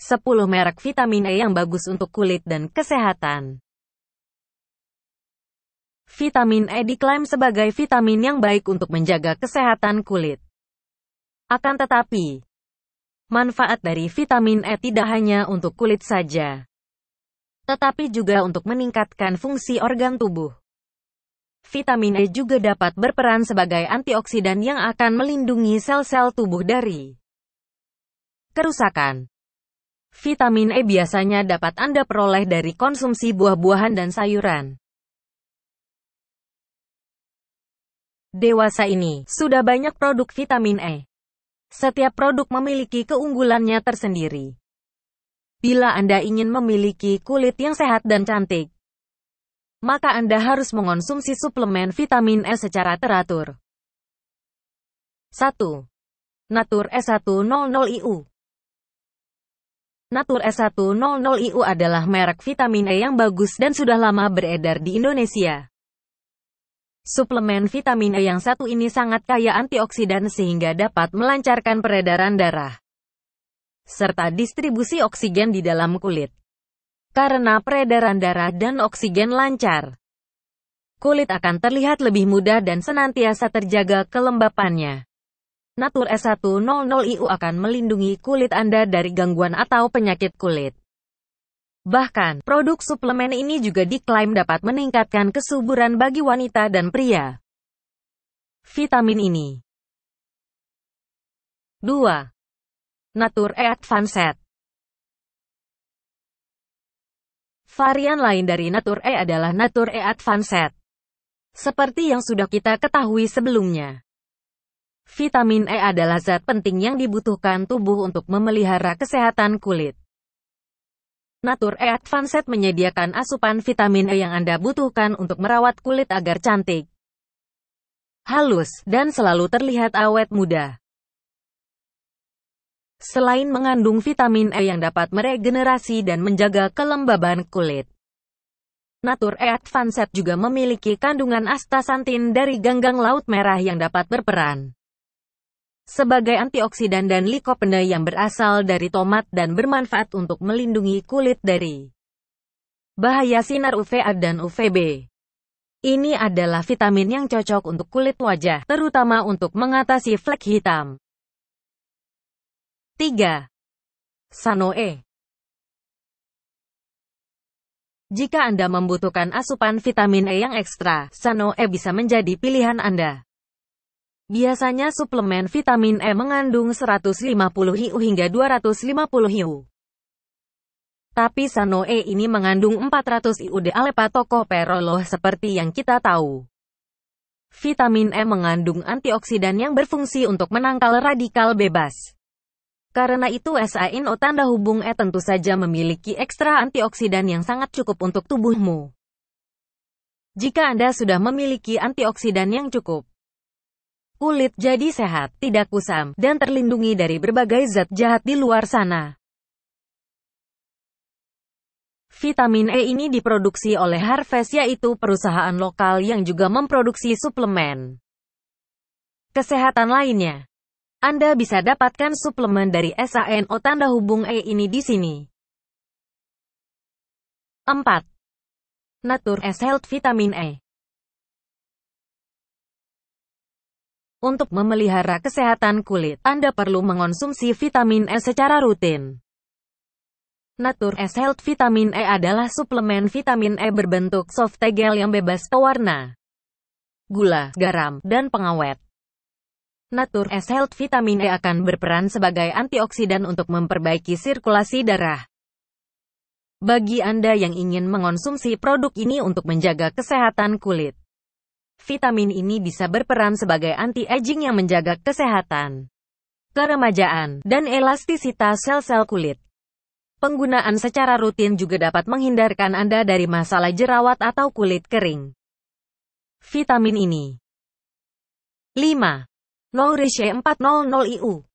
10 merek vitamin E yang bagus untuk kulit dan kesehatan. Vitamin E diklaim sebagai vitamin yang baik untuk menjaga kesehatan kulit. Akan tetapi, manfaat dari vitamin E tidak hanya untuk kulit saja, tetapi juga untuk meningkatkan fungsi organ tubuh. Vitamin E juga dapat berperan sebagai antioksidan yang akan melindungi sel-sel tubuh dari kerusakan. Vitamin E biasanya dapat Anda peroleh dari konsumsi buah-buahan dan sayuran. Dewasa ini, sudah banyak produk vitamin E. Setiap produk memiliki keunggulannya tersendiri. Bila Anda ingin memiliki kulit yang sehat dan cantik, maka Anda harus mengonsumsi suplemen vitamin E secara teratur. 1. Natur E100IU Natur S100IU adalah merek vitamin E yang bagus dan sudah lama beredar di Indonesia. Suplemen vitamin E yang satu ini sangat kaya antioksidan sehingga dapat melancarkan peredaran darah serta distribusi oksigen di dalam kulit. Karena peredaran darah dan oksigen lancar, kulit akan terlihat lebih mudah dan senantiasa terjaga kelembapannya. Natur S100IU akan melindungi kulit Anda dari gangguan atau penyakit kulit. Bahkan, produk suplemen ini juga diklaim dapat meningkatkan kesuburan bagi wanita dan pria. Vitamin ini 2. Natur E Advanced Varian lain dari Natur E adalah Natur E Advanced. Seperti yang sudah kita ketahui sebelumnya. Vitamin E adalah zat penting yang dibutuhkan tubuh untuk memelihara kesehatan kulit. Natur E Advanced menyediakan asupan vitamin E yang Anda butuhkan untuk merawat kulit agar cantik, halus, dan selalu terlihat awet muda. Selain mengandung vitamin E yang dapat meregenerasi dan menjaga kelembaban kulit, Natur E Advanced juga memiliki kandungan astaxanthin dari ganggang laut merah yang dapat berperan sebagai antioksidan dan likopene yang berasal dari tomat dan bermanfaat untuk melindungi kulit dari bahaya sinar UVA dan UVB. Ini adalah vitamin yang cocok untuk kulit wajah, terutama untuk mengatasi flek hitam. 3. Sanoe Jika Anda membutuhkan asupan vitamin E yang ekstra, Sanoe bisa menjadi pilihan Anda. Biasanya suplemen vitamin E mengandung 150 IU hingga 250 IU. Tapi Sano E ini mengandung 400 IU de peroloh seperti yang kita tahu. Vitamin E mengandung antioksidan yang berfungsi untuk menangkal radikal bebas. Karena itu SANO tanda hubung E tentu saja memiliki ekstra antioksidan yang sangat cukup untuk tubuhmu. Jika Anda sudah memiliki antioksidan yang cukup, kulit jadi sehat, tidak kusam, dan terlindungi dari berbagai zat jahat di luar sana. Vitamin E ini diproduksi oleh Harvest yaitu perusahaan lokal yang juga memproduksi suplemen. Kesehatan lainnya. Anda bisa dapatkan suplemen dari SANO tanda hubung E ini di sini. 4. Natur S Health Vitamin E Untuk memelihara kesehatan kulit, Anda perlu mengonsumsi vitamin E secara rutin. Natur S Health Vitamin E adalah suplemen vitamin E berbentuk soft gel yang bebas pewarna, gula, garam, dan pengawet. Natur S Health Vitamin E akan berperan sebagai antioksidan untuk memperbaiki sirkulasi darah. Bagi Anda yang ingin mengonsumsi produk ini untuk menjaga kesehatan kulit, Vitamin ini bisa berperan sebagai anti-aging yang menjaga kesehatan, keremajaan, dan elastisitas sel-sel kulit. Penggunaan secara rutin juga dapat menghindarkan Anda dari masalah jerawat atau kulit kering. Vitamin ini 5. Nourish E400IU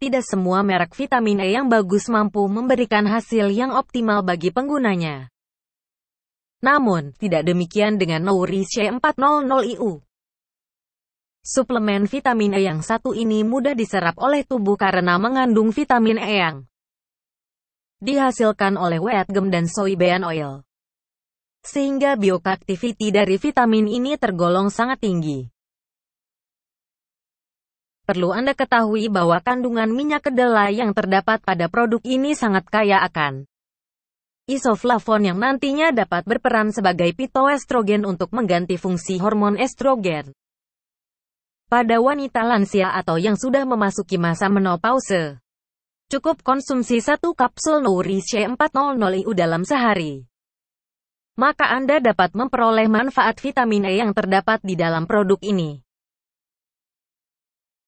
tidak semua merek vitamin E yang bagus mampu memberikan hasil yang optimal bagi penggunanya. Namun, tidak demikian dengan Nouri C400IU. Suplemen vitamin E yang satu ini mudah diserap oleh tubuh karena mengandung vitamin E yang dihasilkan oleh gum dan soybean oil. Sehingga bioactivity dari vitamin ini tergolong sangat tinggi. Perlu Anda ketahui bahwa kandungan minyak kedelai yang terdapat pada produk ini sangat kaya akan isoflavon yang nantinya dapat berperan sebagai pitoestrogen untuk mengganti fungsi hormon estrogen. Pada wanita lansia atau yang sudah memasuki masa menopause, cukup konsumsi satu kapsul Nourish 400 IU dalam sehari. Maka Anda dapat memperoleh manfaat vitamin E yang terdapat di dalam produk ini.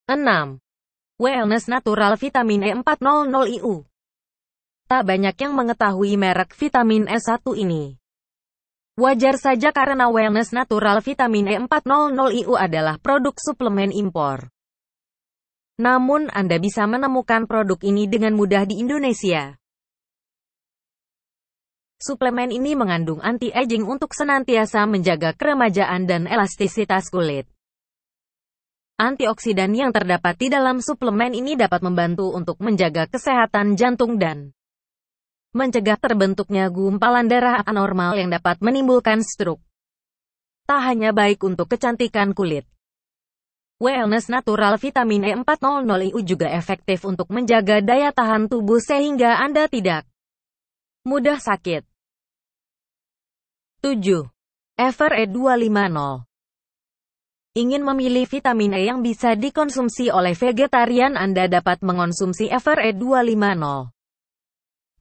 6. Wellness Natural Vitamin E 400 IU Tak banyak yang mengetahui merek vitamin E1 ini. Wajar saja karena Wellness Natural Vitamin E400IU adalah produk suplemen impor. Namun Anda bisa menemukan produk ini dengan mudah di Indonesia. Suplemen ini mengandung anti-aging untuk senantiasa menjaga keremajaan dan elastisitas kulit. Antioksidan yang terdapat di dalam suplemen ini dapat membantu untuk menjaga kesehatan jantung dan mencegah terbentuknya gumpalan darah anormal yang dapat menimbulkan stroke. Tak hanya baik untuk kecantikan kulit. Wellness Natural Vitamin E400IU juga efektif untuk menjaga daya tahan tubuh sehingga Anda tidak mudah sakit. 7. Ever E250 ingin memilih vitamin E yang bisa dikonsumsi oleh vegetarian Anda dapat mengonsumsi Ever E250.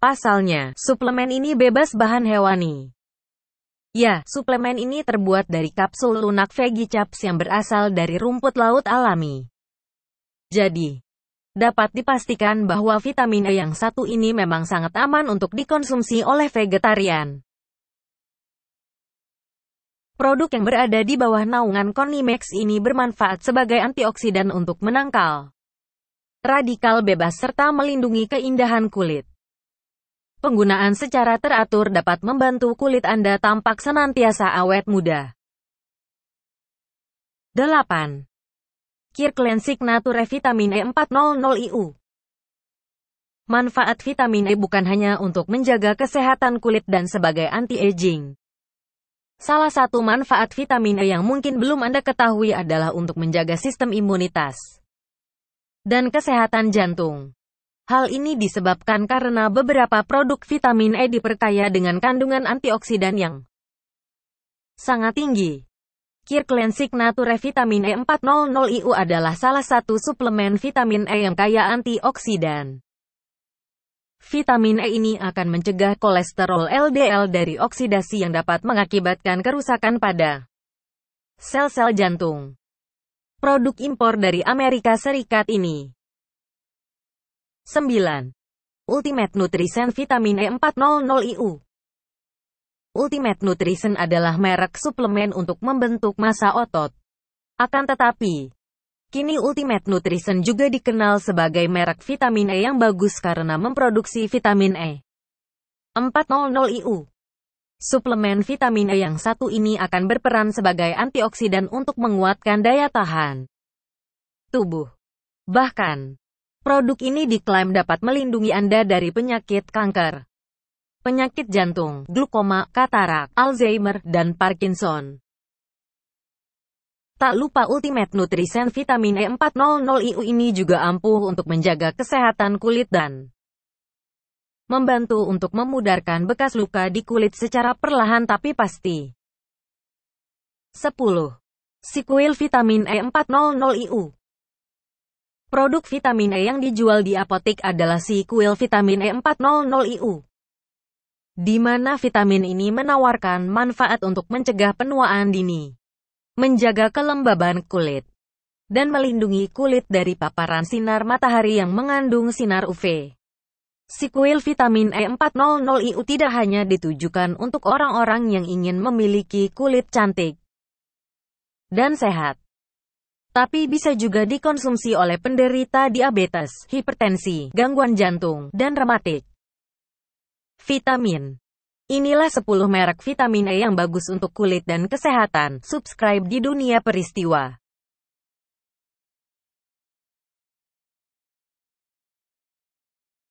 Pasalnya, suplemen ini bebas bahan hewani. Ya, suplemen ini terbuat dari kapsul lunak Vegicaps yang berasal dari rumput laut alami. Jadi, dapat dipastikan bahwa vitamin E yang satu ini memang sangat aman untuk dikonsumsi oleh vegetarian. Produk yang berada di bawah naungan Conimex ini bermanfaat sebagai antioksidan untuk menangkal radikal bebas serta melindungi keindahan kulit. Penggunaan secara teratur dapat membantu kulit Anda tampak senantiasa awet muda. 8. Kirkland Signature Vitamin E 400 IU Manfaat vitamin E bukan hanya untuk menjaga kesehatan kulit dan sebagai anti-aging. Salah satu manfaat vitamin E yang mungkin belum Anda ketahui adalah untuk menjaga sistem imunitas dan kesehatan jantung. Hal ini disebabkan karena beberapa produk vitamin E diperkaya dengan kandungan antioksidan yang sangat tinggi. Kirkland Nature Vitamin E400IU adalah salah satu suplemen vitamin E yang kaya antioksidan. Vitamin E ini akan mencegah kolesterol LDL dari oksidasi yang dapat mengakibatkan kerusakan pada sel-sel jantung. Produk impor dari Amerika Serikat ini 9. Ultimate Nutrition Vitamin E400 IU Ultimate Nutrition adalah merek suplemen untuk membentuk massa otot. Akan tetapi, kini Ultimate Nutrition juga dikenal sebagai merek vitamin E yang bagus karena memproduksi vitamin E. 400 e IU Suplemen vitamin E yang satu ini akan berperan sebagai antioksidan untuk menguatkan daya tahan tubuh. Bahkan, Produk ini diklaim dapat melindungi Anda dari penyakit kanker, penyakit jantung, glukoma, katarak, Alzheimer, dan Parkinson. Tak lupa Ultimate Nutrition Vitamin E400 IU ini juga ampuh untuk menjaga kesehatan kulit dan membantu untuk memudarkan bekas luka di kulit secara perlahan tapi pasti. 10. Sequel Vitamin E400 IU Produk vitamin E yang dijual di apotek adalah Sequel Vitamin E400IU, di mana vitamin ini menawarkan manfaat untuk mencegah penuaan dini, menjaga kelembaban kulit, dan melindungi kulit dari paparan sinar matahari yang mengandung sinar UV. Sequel vitamin E400IU tidak hanya ditujukan untuk orang-orang yang ingin memiliki kulit cantik dan sehat, tapi bisa juga dikonsumsi oleh penderita diabetes, hipertensi, gangguan jantung, dan rematik. Vitamin Inilah 10 merek vitamin E yang bagus untuk kulit dan kesehatan. Subscribe di Dunia Peristiwa.